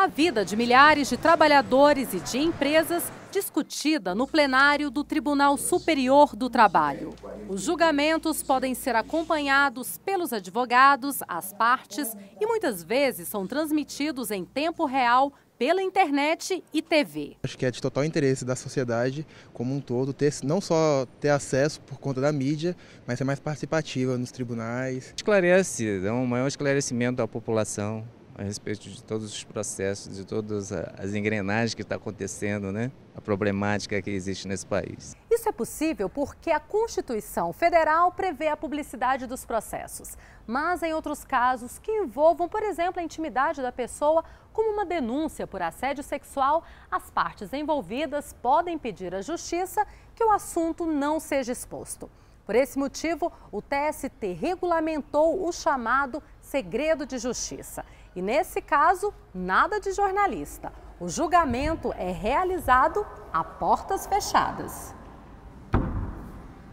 A vida de milhares de trabalhadores e de empresas discutida no plenário do Tribunal Superior do Trabalho. Os julgamentos podem ser acompanhados pelos advogados, as partes e muitas vezes são transmitidos em tempo real pela internet e TV. Acho que é de total interesse da sociedade como um todo ter não só ter acesso por conta da mídia, mas ser mais participativa nos tribunais. Esclarece, dá é um maior esclarecimento à população a respeito de todos os processos, de todas as engrenagens que está acontecendo, né? a problemática que existe nesse país. Isso é possível porque a Constituição Federal prevê a publicidade dos processos, mas em outros casos que envolvam, por exemplo, a intimidade da pessoa, como uma denúncia por assédio sexual, as partes envolvidas podem pedir à Justiça que o assunto não seja exposto. Por esse motivo, o TST regulamentou o chamado segredo de justiça. E nesse caso, nada de jornalista. O julgamento é realizado a portas fechadas.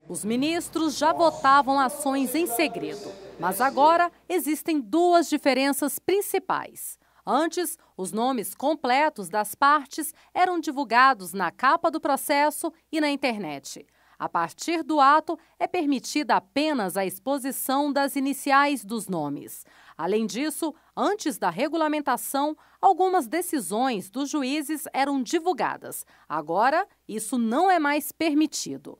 Os ministros já votavam ações em segredo, mas agora existem duas diferenças principais. Antes, os nomes completos das partes eram divulgados na capa do processo e na internet. A partir do ato, é permitida apenas a exposição das iniciais dos nomes. Além disso, antes da regulamentação, algumas decisões dos juízes eram divulgadas. Agora, isso não é mais permitido.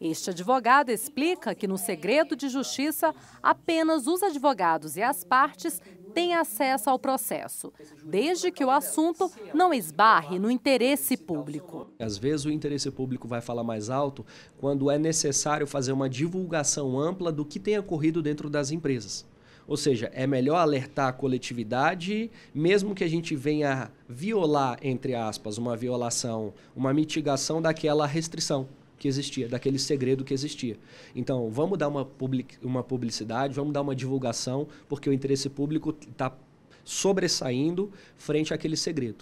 Este advogado explica que, no segredo de justiça, apenas os advogados e as partes tem acesso ao processo, desde que o assunto não esbarre no interesse público. Às vezes o interesse público vai falar mais alto quando é necessário fazer uma divulgação ampla do que tem ocorrido dentro das empresas. Ou seja, é melhor alertar a coletividade, mesmo que a gente venha violar, entre aspas, uma violação, uma mitigação daquela restrição que existia, daquele segredo que existia. Então, vamos dar uma, public, uma publicidade, vamos dar uma divulgação, porque o interesse público está sobressaindo frente àquele segredo.